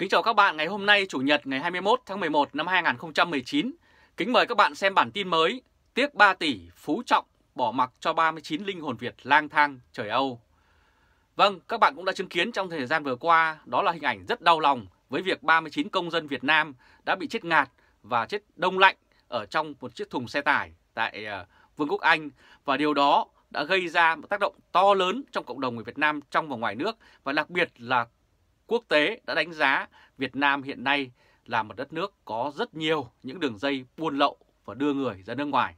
Kính chào các bạn ngày hôm nay Chủ nhật ngày 21 tháng 11 năm 2019. Kính mời các bạn xem bản tin mới Tiếc 3 tỷ Phú Trọng bỏ mặc cho 39 linh hồn Việt lang thang trời Âu. Vâng, các bạn cũng đã chứng kiến trong thời gian vừa qua đó là hình ảnh rất đau lòng với việc 39 công dân Việt Nam đã bị chết ngạt và chết đông lạnh ở trong một chiếc thùng xe tải tại ờ, Vương quốc Anh và điều đó đã gây ra một tác động to lớn trong cộng đồng người Việt Nam trong và ngoài nước và đặc biệt là quốc tế đã đánh giá Việt Nam hiện nay là một đất nước có rất nhiều những đường dây buôn lậu và đưa người ra nước ngoài.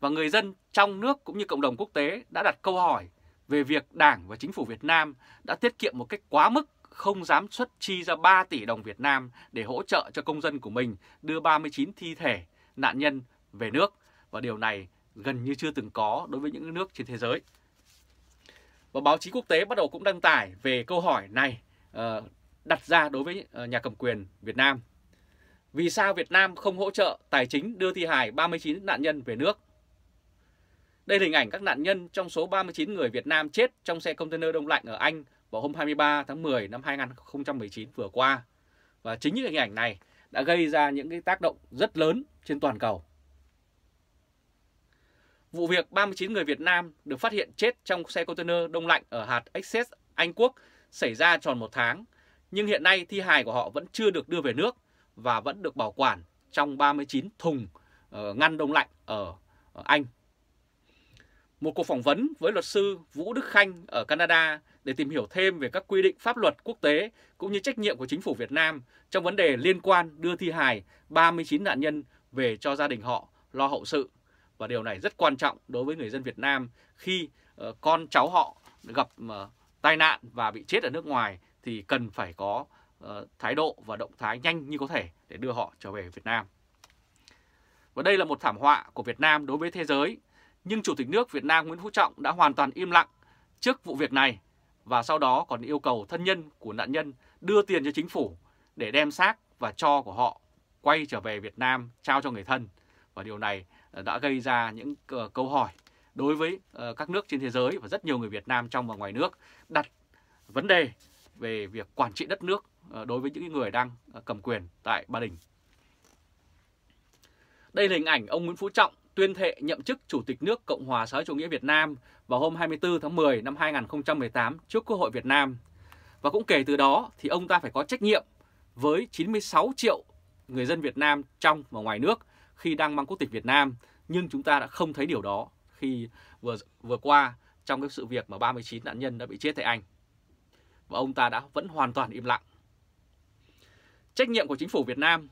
Và người dân trong nước cũng như cộng đồng quốc tế đã đặt câu hỏi về việc Đảng và Chính phủ Việt Nam đã tiết kiệm một cách quá mức không dám xuất chi ra 3 tỷ đồng Việt Nam để hỗ trợ cho công dân của mình đưa 39 thi thể nạn nhân về nước và điều này gần như chưa từng có đối với những nước trên thế giới. Và báo chí quốc tế bắt đầu cũng đăng tải về câu hỏi này ờ, đặt ra đối với ờ, nhà cầm quyền Việt Nam. Vì sao Việt Nam không hỗ trợ tài chính đưa thi hài 39 nạn nhân về nước? Đây là hình ảnh các nạn nhân trong số 39 người Việt Nam chết trong xe container đông lạnh ở Anh vào hôm 23 tháng 10 năm 2019 vừa qua. Và chính những hình ảnh này đã gây ra những cái tác động rất lớn trên toàn cầu. Vụ việc 39 người Việt Nam được phát hiện chết trong xe container đông lạnh ở hạt Essex, Anh Quốc xảy ra tròn một tháng, nhưng hiện nay thi hài của họ vẫn chưa được đưa về nước và vẫn được bảo quản trong 39 thùng ờ, ngăn đông lạnh ở Anh. Một cuộc phỏng vấn với luật sư Vũ Đức Khanh ở Canada để tìm hiểu thêm về các quy định pháp luật quốc tế cũng như trách nhiệm của chính phủ Việt Nam trong vấn đề liên quan đưa thi hài 39 nạn nhân về cho gia đình họ lo hậu sự và điều này rất quan trọng đối với người dân Việt Nam khi ờ, con cháu họ gặp ờ, tai nạn và bị chết ở nước ngoài thì cần phải có ờ, thái độ và động thái nhanh như có thể để đưa họ trở về Việt Nam. Và đây là một thảm họa của Việt Nam đối với thế giới. Nhưng Chủ tịch nước Việt Nam Nguyễn Phú Trọng đã hoàn toàn im lặng trước vụ việc này và sau đó còn yêu cầu thân nhân của nạn nhân đưa tiền cho chính phủ để đem xác và cho của họ quay trở về Việt Nam trao cho người thân. Và điều này đã gây ra những ờ, câu hỏi đối với ờ, các nước trên thế giới và rất nhiều người Việt Nam trong và ngoài nước đặt vấn đề về việc quản trị đất nước ờ, đối với những người đang cầm quyền tại Ba Đình. Đây là hình ảnh ông Nguyễn Phú Trọng tuyên thệ nhậm chức Chủ tịch nước Cộng hòa xã hội chủ nghĩa Việt Nam vào hôm 24 tháng 10 năm 2018 trước Quốc hội Việt Nam. Và cũng kể từ đó thì ông ta phải có trách nhiệm với 96 triệu người dân Việt Nam trong và ngoài nước khi đang mang quốc tịch Việt Nam nhưng chúng ta đã không thấy điều đó khi vừa vừa qua trong cái sự việc mà 39 nạn nhân đã bị chết tại Anh. Và ông ta đã vẫn hoàn toàn im lặng. Trách nhiệm của chính phủ Việt Nam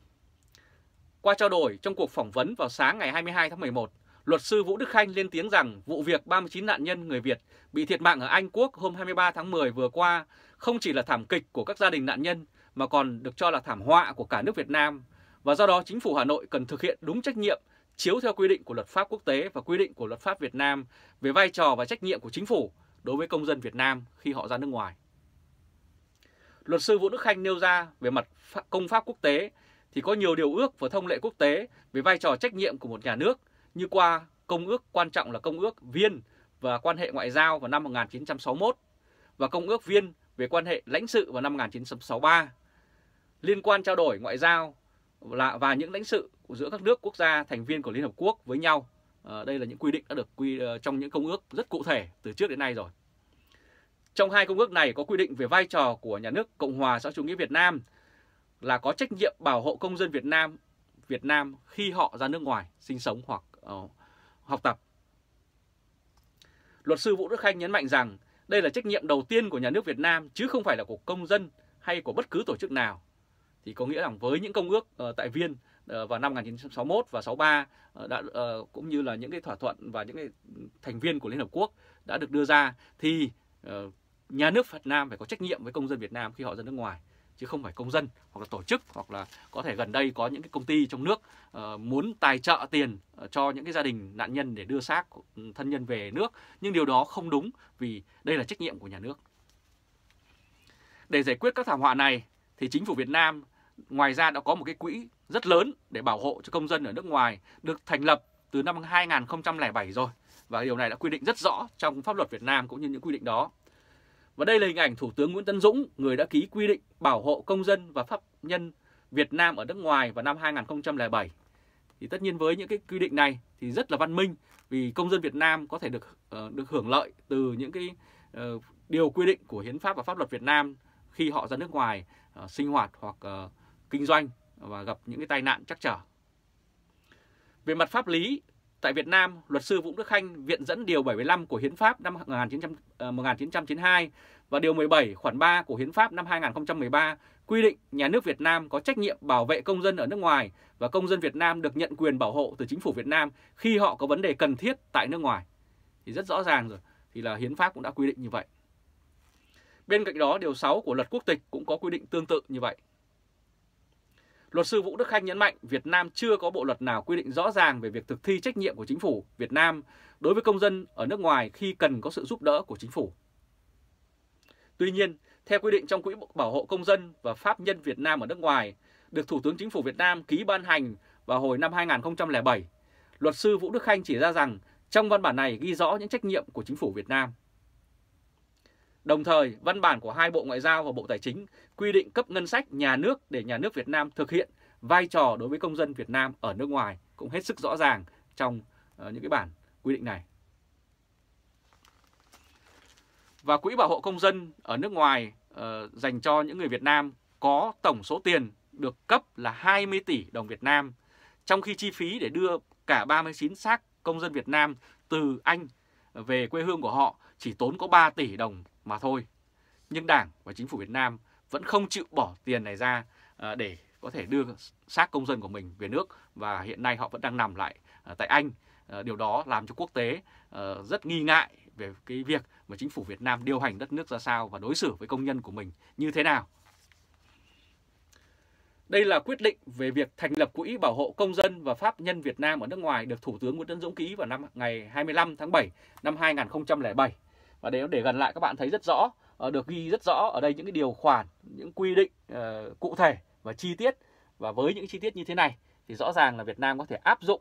Qua trao đổi trong cuộc phỏng vấn vào sáng ngày 22 tháng 11, luật sư Vũ Đức Khanh lên tiếng rằng vụ việc 39 nạn nhân người Việt bị thiệt mạng ở Anh Quốc hôm 23 tháng 10 vừa qua không chỉ là thảm kịch của các gia đình nạn nhân mà còn được cho là thảm họa của cả nước Việt Nam và do đó chính phủ Hà Nội cần thực hiện đúng trách nhiệm chiếu theo quy định của luật pháp quốc tế và quy định của luật pháp Việt Nam về vai trò và trách nhiệm của chính phủ đối với công dân Việt Nam khi họ ra nước ngoài. Luật sư Vũ Đức Khanh nêu ra về mặt công pháp quốc tế thì có nhiều điều ước và thông lệ quốc tế về vai trò trách nhiệm của một nhà nước như qua công ước quan trọng là công ước Viên và quan hệ ngoại giao vào năm 1961 và công ước Viên về quan hệ lãnh sự vào năm 1963. Liên quan trao đổi ngoại giao là và những lãnh sự giữa các nước quốc gia thành viên của Liên Hợp Quốc với nhau. Ờ, đây là những quy định đã được quy ờ, trong những công ước rất cụ thể từ trước đến nay rồi. Trong hai công ước này có quy định về vai trò của nhà nước Cộng hòa xã hội chủ nghĩa Việt Nam là có trách nhiệm bảo hộ công dân Việt Nam Việt Nam khi họ ra nước ngoài sinh sống hoặc uh, học tập. Luật sư Vũ Đức Khanh nhấn mạnh rằng đây là trách nhiệm đầu tiên của nhà nước Việt Nam chứ không phải là của công dân hay của bất cứ tổ chức nào thì có nghĩa rằng với những công ước uh, tại Viên uh, vào năm 1961 và 63 uh, ờ, đã uh, cũng như là những cái thỏa thuận và những cái thành viên của Liên hợp quốc đã được đưa ra thì uh, nhà nước Việt Nam phải có trách nhiệm với công dân Việt Nam khi họ ra nước ngoài chứ không phải công dân hoặc là tổ chức hoặc là có thể gần đây có những cái công ty trong nước uh, muốn tài trợ tiền cho những cái gia đình nạn nhân để đưa xác thân nhân về nước nhưng điều đó không đúng vì đây là trách nhiệm của nhà nước. Để giải quyết các thảm họa này thì chính phủ Việt Nam ngoài ra đã có một cái quỹ rất lớn để bảo hộ cho công dân ở nước ngoài được thành lập từ năm 2007 rồi. Và điều này đã quy định rất rõ trong pháp luật Việt Nam cũng như những quy định đó. Và đây là hình ảnh Thủ tướng Nguyễn Tân Dũng, người đã ký quy định bảo hộ công dân và pháp nhân Việt Nam ở nước ngoài vào năm 2007. Thì tất nhiên với những cái quy định này thì rất là văn minh vì công dân Việt Nam có thể được ờ, được hưởng lợi từ những cái ờ, điều quy định của hiến pháp và pháp luật Việt Nam khi họ ra nước ngoài Ờ, sinh hoạt hoặc ờ, kinh doanh và gặp những cái tai nạn chắc trở. Về mặt pháp lý, tại Việt Nam, luật sư Vũ Đức Khanh viện dẫn điều 75 của Hiến pháp năm 1900, uh, 1992 và điều 17 khoản 3 của Hiến pháp năm 2013 quy định nhà nước Việt Nam có trách nhiệm bảo vệ công dân ở nước ngoài và công dân Việt Nam được nhận quyền bảo hộ từ chính phủ Việt Nam khi họ có vấn đề cần thiết tại nước ngoài. Thì rất rõ ràng rồi, thì là Hiến pháp cũng đã quy định như vậy. Bên cạnh đó, điều 6 của luật quốc tịch cũng có quy định tương tự như vậy. Luật sư Vũ Đức Khanh nhấn mạnh Việt Nam chưa có bộ luật nào quy định rõ ràng về việc thực thi trách nhiệm của chính phủ Việt Nam đối với công dân ở nước ngoài khi cần có sự giúp đỡ của chính phủ. Tuy nhiên, theo quy định trong Quỹ Bảo hộ Công dân và Pháp nhân Việt Nam ở nước ngoài, được Thủ tướng Chính phủ Việt Nam ký ban hành vào hồi năm 2007, luật sư Vũ Đức Khanh chỉ ra rằng trong văn bản này ghi rõ những trách nhiệm của chính phủ Việt Nam. Đồng thời, văn bản của hai Bộ Ngoại giao và Bộ Tài chính quy định cấp ngân sách nhà nước để nhà nước Việt Nam thực hiện vai trò đối với công dân Việt Nam ở nước ngoài cũng hết sức rõ ràng trong ờ, những cái bản quy định này. Và Quỹ Bảo hộ Công dân ở nước ngoài uh, dành cho những người Việt Nam có tổng số tiền được cấp là 20 tỷ đồng Việt Nam, trong khi chi phí để đưa cả 39 xác công dân Việt Nam từ Anh về quê hương của họ chỉ tốn có 3 tỷ đồng mà thôi. Nhưng Đảng và Chính phủ Việt Nam vẫn không chịu bỏ tiền này ra à, để có thể đưa xác công dân của mình về nước và hiện nay họ vẫn đang nằm lại à, tại Anh. À, điều đó làm cho quốc tế rất nghi ngại về cái việc mà chính phủ Việt Nam điều hành đất nước ra sao và đối xử với công nhân của mình như thế nào. Đây là quyết định về việc thành lập Quỹ Bảo hộ Công dân và Pháp nhân Việt Nam ở nước ngoài được Thủ tướng Nguyễn Tấn Dũng ký vào năm ngày 25 tháng 7 năm 2007 và nếu để gần lại các bạn thấy rất rõ ờ, được ghi rất rõ ở đây những cái điều khoản những quy định ờ, cụ thể và chi tiết và với những chi tiết như thế này thì rõ ràng là Việt Nam có thể áp dụng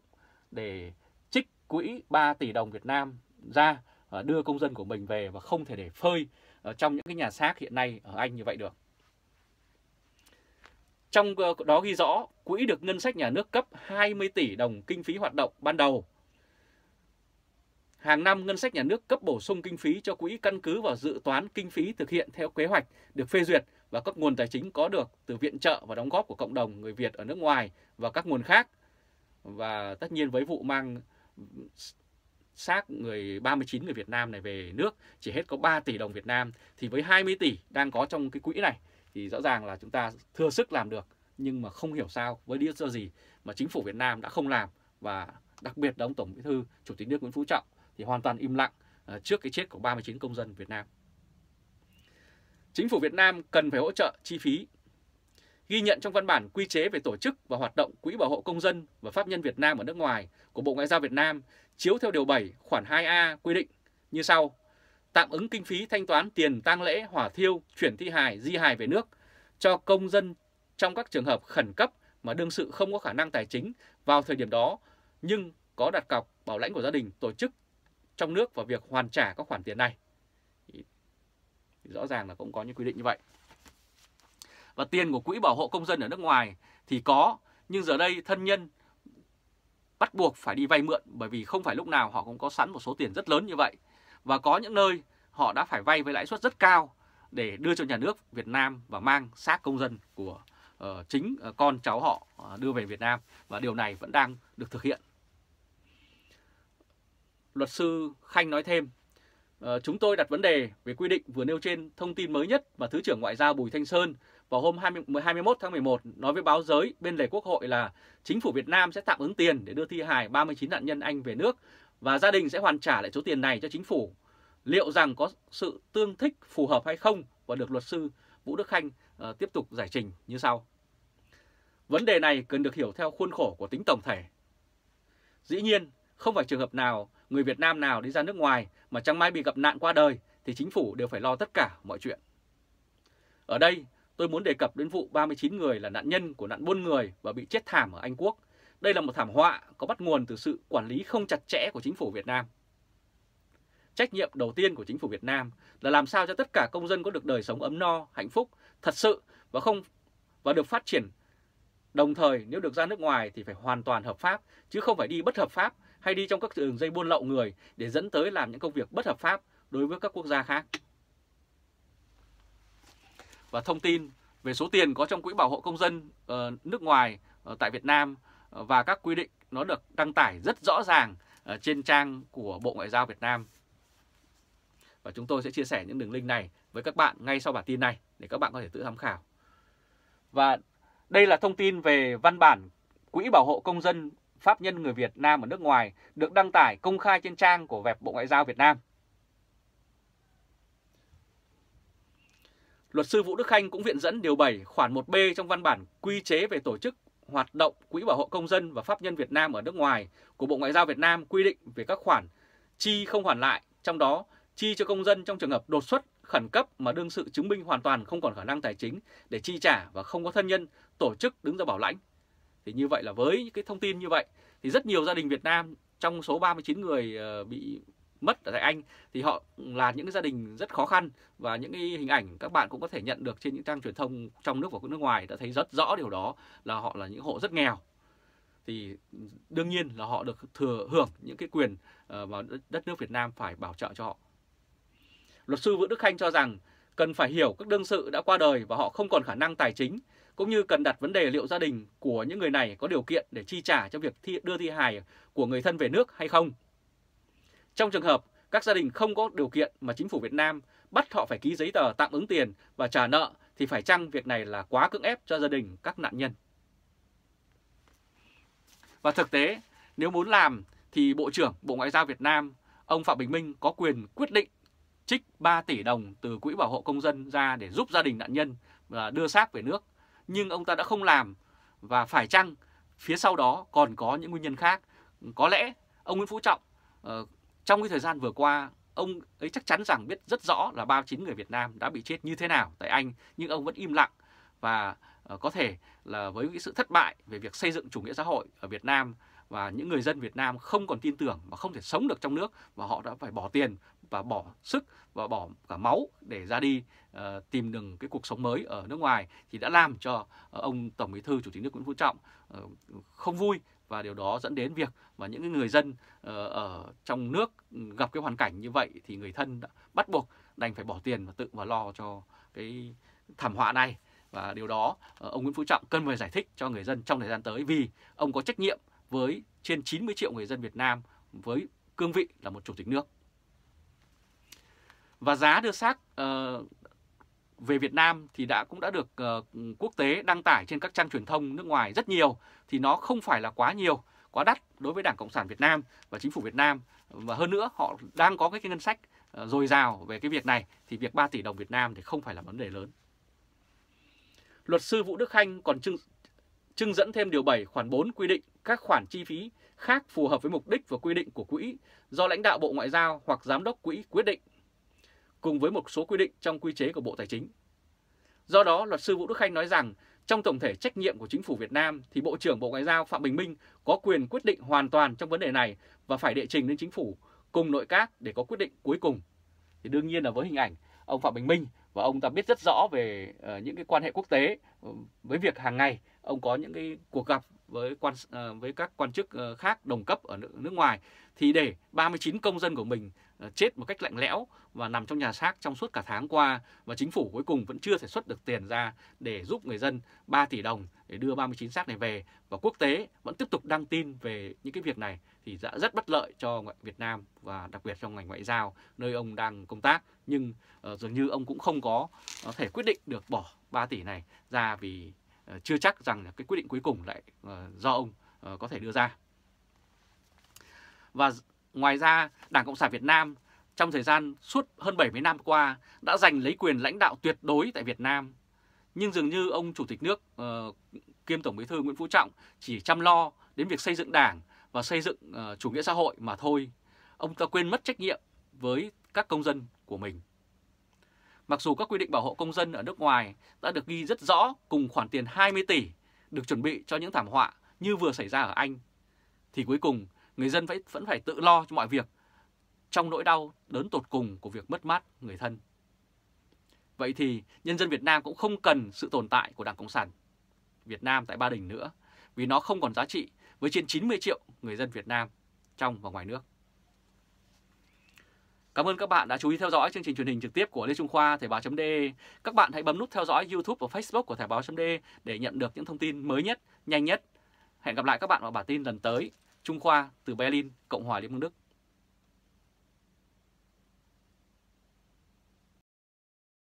để trích quỹ 3 tỷ đồng Việt Nam ra ờ, đưa công dân của mình về và không thể để phơi trong những cái nhà xác hiện nay ở Anh như vậy được. Trong đó ghi rõ quỹ được ngân sách nhà nước cấp 20 tỷ đồng kinh phí hoạt động ban đầu Hàng năm, ngân sách nhà nước cấp bổ sung kinh phí cho quỹ căn cứ vào dự toán kinh phí thực hiện theo kế hoạch được phê duyệt và các nguồn tài chính có được từ viện trợ và đóng góp của cộng đồng người Việt ở nước ngoài và các nguồn khác. Và tất nhiên với vụ mang xác người 39 người Việt Nam này về nước chỉ hết có 3 tỷ đồng Việt Nam thì với 20 tỷ đang có trong cái quỹ này thì rõ ràng là chúng ta thừa sức làm được nhưng mà không hiểu sao với lý do gì mà chính phủ Việt Nam đã không làm và đặc biệt là ông Tổng Bí thư Chủ tịch nước Nguyễn Phú Trọng thì hoàn toàn im lặng ờ, trước cái chết của 39 công dân Việt Nam. Chính phủ Việt Nam cần phải hỗ trợ chi phí. Ghi nhận trong văn bản quy chế về tổ chức và hoạt động Quỹ Bảo hộ Công dân và Pháp nhân Việt Nam ở nước ngoài của Bộ Ngoại giao Việt Nam chiếu theo Điều 7 khoản 2A quy định như sau. Tạm ứng kinh phí thanh toán tiền tang lễ, hỏa thiêu, chuyển thi hài, di hài về nước cho công dân trong các trường hợp khẩn cấp mà đương sự không có khả năng tài chính vào thời điểm đó nhưng có đặt cọc bảo lãnh của gia đình tổ chức trong nước vào việc hoàn trả các khoản tiền này. Thì, rõ ràng là cũng có những quy định như vậy. Và tiền của Quỹ Bảo hộ Công dân ở nước ngoài thì có, nhưng giờ đây thân nhân bắt buộc phải đi vay mượn bởi vì không phải lúc nào họ cũng có sẵn một số tiền rất lớn như vậy. Và có những nơi họ đã phải vay với lãi suất rất cao để đưa cho nhà nước Việt Nam và mang xác công dân của uh, chính uh, con cháu họ uh, đưa về Việt Nam. Và điều này vẫn đang được thực hiện Luật sư Khanh nói thêm, ờ, chúng tôi đặt vấn đề về quy định vừa nêu trên thông tin mới nhất mà Thứ trưởng Ngoại giao Bùi Thanh Sơn vào hôm 20, 21 tháng 11 nói với báo giới bên lề Quốc hội là chính phủ Việt Nam sẽ tạm ứng tiền để đưa thi hài 39 nạn nhân Anh về nước và gia đình sẽ hoàn trả lại số tiền này cho chính phủ. Liệu rằng có sự tương thích phù hợp hay không và được luật sư Vũ Đức Khanh uh, tiếp tục giải trình như sau. Vấn đề này cần được hiểu theo khuôn khổ của tính tổng thể. Dĩ nhiên, không phải trường hợp nào người Việt Nam nào đi ra nước ngoài mà chẳng may bị gặp nạn qua đời thì chính phủ đều phải lo tất cả mọi chuyện. Ở đây, tôi muốn đề cập đến vụ 39 người là nạn nhân của nạn buôn người và bị chết thảm ở Anh Quốc. Đây là một thảm họa có bắt nguồn từ sự quản lý không chặt chẽ của chính phủ Việt Nam. Trách nhiệm đầu tiên của chính phủ Việt Nam là làm sao cho tất cả công dân có được đời sống ấm no, hạnh phúc, thật sự và không và được phát triển. Đồng thời, nếu được ra nước ngoài thì phải hoàn toàn hợp pháp, chứ không phải đi bất hợp pháp hay đi trong các đường dây buôn lậu người để dẫn tới làm những công việc bất hợp pháp đối với các quốc gia khác. Và thông tin về số tiền có trong quỹ bảo hộ công dân ờ, nước ngoài ờ, tại Việt Nam ờ, và các quy định nó được đăng tải rất rõ ràng trên trang của Bộ Ngoại giao Việt Nam. Và chúng tôi sẽ chia sẻ những đường link này với các bạn ngay sau bản tin này để các bạn có thể tự tham khảo. Và đây là thông tin về văn bản Quỹ Bảo hộ Công dân pháp nhân người Việt Nam ở nước ngoài được đăng tải công khai trên trang của web Bộ Ngoại giao Việt Nam. Luật sư Vũ Đức Khanh cũng viện dẫn điều 7 khoản 1B trong văn bản quy chế về tổ chức hoạt động Quỹ bảo hộ công dân và pháp nhân Việt Nam ở nước ngoài của Bộ Ngoại giao Việt Nam quy định về các khoản chi không hoàn lại, trong đó chi cho công dân trong trường hợp đột xuất khẩn cấp mà đương sự chứng minh hoàn toàn không còn khả năng tài chính để chi trả và không có thân nhân, tổ chức đứng ra bảo lãnh thì như vậy là với những cái thông tin như vậy thì rất nhiều gia đình Việt Nam trong số 39 người ờ, bị mất ở tại Anh thì họ là những gia đình rất khó khăn và những cái hình ảnh các bạn cũng có thể nhận được trên những trang truyền thông trong nước và nước ngoài đã thấy rất rõ điều đó là họ là những hộ rất nghèo thì đương nhiên là họ được thừa hưởng những cái quyền ờ, mà đất nước Việt Nam phải bảo trợ cho họ. Luật sư Vũ Đức Khanh cho rằng cần phải hiểu các đương sự đã qua đời và họ không còn khả năng tài chính cũng như cần đặt vấn đề liệu gia đình của những người này có điều kiện để chi trả cho việc thi, đưa thi hài của người thân về nước hay không. Trong trường hợp các gia đình không có điều kiện mà chính phủ Việt Nam bắt họ phải ký giấy tờ tạm ứng tiền và trả nợ thì phải chăng việc này là quá cưỡng ép cho gia đình các nạn nhân. Và thực tế, nếu muốn làm thì Bộ trưởng Bộ Ngoại giao Việt Nam, ông Phạm Bình Minh có quyền quyết định trích 3 tỷ đồng từ Quỹ Bảo hộ Công dân ra để giúp gia đình nạn nhân à, đưa xác về nước nhưng ông ta đã không làm và phải chăng phía sau đó còn có những nguyên nhân khác. Có lẽ ông Nguyễn Phú Trọng ờ, trong cái thời gian vừa qua ông ấy chắc chắn rằng biết rất rõ là chín người Việt Nam đã bị chết như thế nào tại Anh nhưng ông vẫn im lặng và ờ, có thể là với cái sự thất bại về việc xây dựng chủ nghĩa xã hội ở Việt Nam và những người dân Việt Nam không còn tin tưởng và không thể sống được trong nước và họ đã phải bỏ tiền và bỏ sức và bỏ cả máu để ra đi uh, tìm đường cái cuộc sống mới ở nước ngoài thì đã làm cho uh, ông Tổng Bí thư Chủ tịch nước Nguyễn Phú Trọng uh, không vui và điều đó dẫn đến việc mà những người dân ở trong nước gặp cái hoàn cảnh như vậy thì người thân đã bắt buộc đành phải bỏ tiền và tự mà lo cho cái thảm họa này và điều đó ông Nguyễn Phú Trọng cần phải giải thích cho người dân trong thời gian tới vì ông có trách nhiệm với trên 90 triệu người dân Việt Nam với cương vị là một chủ tịch nước. Và giá đưa xác uh, về Việt Nam thì đã cũng đã được uh, quốc tế đăng tải trên các trang truyền thông nước ngoài rất nhiều thì nó không phải là quá nhiều, quá đắt đối với Đảng Cộng sản Việt Nam và chính phủ Việt Nam và hơn nữa họ đang có cái, cái ngân sách ờ, dồi dào về cái việc này thì việc 3 tỷ đồng Việt Nam thì không phải là vấn đề lớn. Luật sư Vũ Đức Khanh còn trưng, trưng dẫn thêm điều 7 khoản 4 quy định các khoản chi phí khác phù hợp với mục đích và quy định của quỹ do lãnh đạo Bộ Ngoại giao hoặc Giám đốc quỹ quyết định, cùng với một số quy định trong quy chế của Bộ Tài chính. Do đó, luật sư Vũ Đức Khanh nói rằng trong tổng thể trách nhiệm của chính phủ Việt Nam thì Bộ trưởng Bộ Ngoại giao Phạm Bình Minh có quyền quyết định hoàn toàn trong vấn đề này và phải đệ trình lên chính phủ cùng nội các để có quyết định cuối cùng. Thì đương nhiên là với hình ảnh ông Phạm Bình Minh và ông ta biết rất rõ về uh, những cái quan hệ quốc tế ờ, với việc hàng ngày ông có những cái cuộc gặp với quan uh, với các quan chức uh, khác đồng cấp ở nước, nước ngoài thì để 39 công dân của mình Ờ, chết một cách lạnh lẽo và nằm trong nhà xác trong suốt cả tháng qua và chính phủ cuối cùng vẫn chưa thể xuất được tiền ra để giúp người dân 3 tỷ đồng để đưa 39 xác này về và quốc tế vẫn tiếp tục đăng tin về những cái việc này thì đã rất bất lợi cho Việt Nam và đặc biệt trong ngành ngoại giao nơi ông đang công tác nhưng ờ, dường như ông cũng không có thể quyết định được bỏ 3 tỷ này ra vì ờ, chưa chắc rằng là cái quyết định cuối cùng lại do ông có thể đưa ra. Và Ngoài ra, Đảng Cộng sản Việt Nam trong thời gian suốt hơn 70 năm qua đã giành lấy quyền lãnh đạo tuyệt đối tại Việt Nam. Nhưng dường như ông Chủ tịch nước uh, kiêm Tổng bí thư Nguyễn Phú Trọng chỉ chăm lo đến việc xây dựng đảng và xây dựng uh, chủ nghĩa xã hội mà thôi. Ông ta quên mất trách nhiệm với các công dân của mình. Mặc dù các quy định bảo hộ công dân ở nước ngoài đã được ghi rất rõ cùng khoản tiền 20 tỷ được chuẩn bị cho những thảm họa như vừa xảy ra ở Anh, thì cuối cùng người dân vẫn, phải tự lo cho mọi việc trong nỗi đau đớn tột cùng của việc mất mát người thân. Vậy thì nhân dân Việt Nam cũng không cần sự tồn tại của Đảng Cộng sản Việt Nam tại Ba Đình nữa vì nó không còn giá trị với trên 90 triệu người dân Việt Nam trong và ngoài nước. Cảm ơn các bạn đã chú ý theo dõi chương trình truyền hình trực tiếp của Lê Trung Khoa Thời báo.de. Các bạn hãy bấm nút theo dõi YouTube và Facebook của Thời báo.de để nhận được những thông tin mới nhất, nhanh nhất. Hẹn gặp lại các bạn vào bản tin lần tới. Trung Khoa từ Berlin, Cộng hòa Liên bang Đức